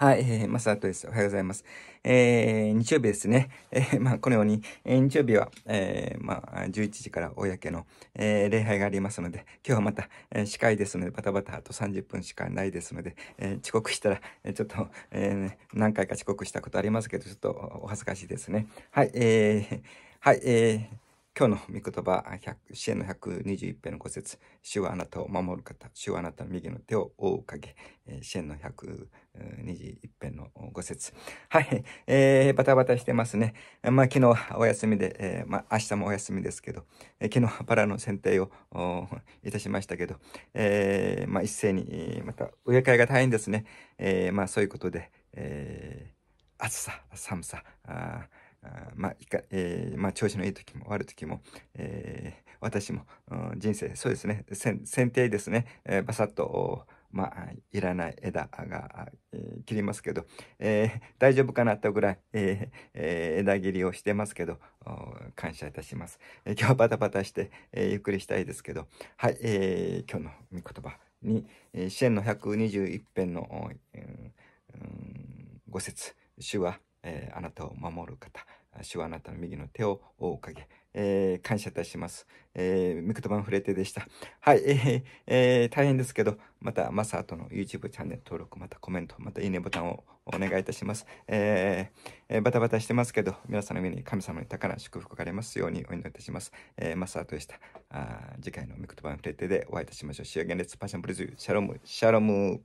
はい、えー、マサトです。おはようございます。えー、日曜日ですね。えー、まあ、このように、えー、日曜日は、えー、まあ、11時から公の、えー、礼拝がありますので、今日はまた、えー、司会ですので、バタバタあと30分しかないですので、えー、遅刻したら、えー、ちょっと、えー、何回か遅刻したことありますけど、ちょっとお恥ずかしいですね。はい、えー、はい、えー、今日の御言葉、支援の121編の五節主はあなたを守る方、主はあなたの右の手を覆う影、支援の121編の五節はい、えー、バタバタしてますね。まあ、昨日お休みで、えー、まあ、明日もお休みですけど、えー、昨日バラの剪定をいたしましたけど、えー、まあ、一斉に、また植え替えが大変ですね。えー、まあ、そういうことで、えー、暑さ、寒さ、あまあ、いか、えー、まあ、調子のいい時も悪い時も、えー、私も、うん、人生、そうですね、せ剪定ですね、えー、バサッと、まあ、いらない枝が、えー、切りますけど、えー、大丈夫かなとぐらい、えーえー、枝切りをしてますけど、感謝いたします。えー、今日はバタバタして、えー、ゆっくりしたいですけど、はい、えー、今日の御言葉に、えー、支援の121編の、うんうん、ご節主は、えー、あなたを守る方、主はあなたの右の手をおかげ、えー、感謝いたします。えー、ミクトバンフレテでした。はい、えー、えー、大変ですけど、また、マサートの YouTube チャンネル登録、またコメント、またいいねボタンをお願いいたします。えー、バタバタしてますけど、皆さんの目に神様に高な祝福がありますようにお祈りいたします。えー、マサートでした。あ次回のミクトバンフレテでお会いいたしましょう。仕上げ列パッションプレズシャロム、シャロム。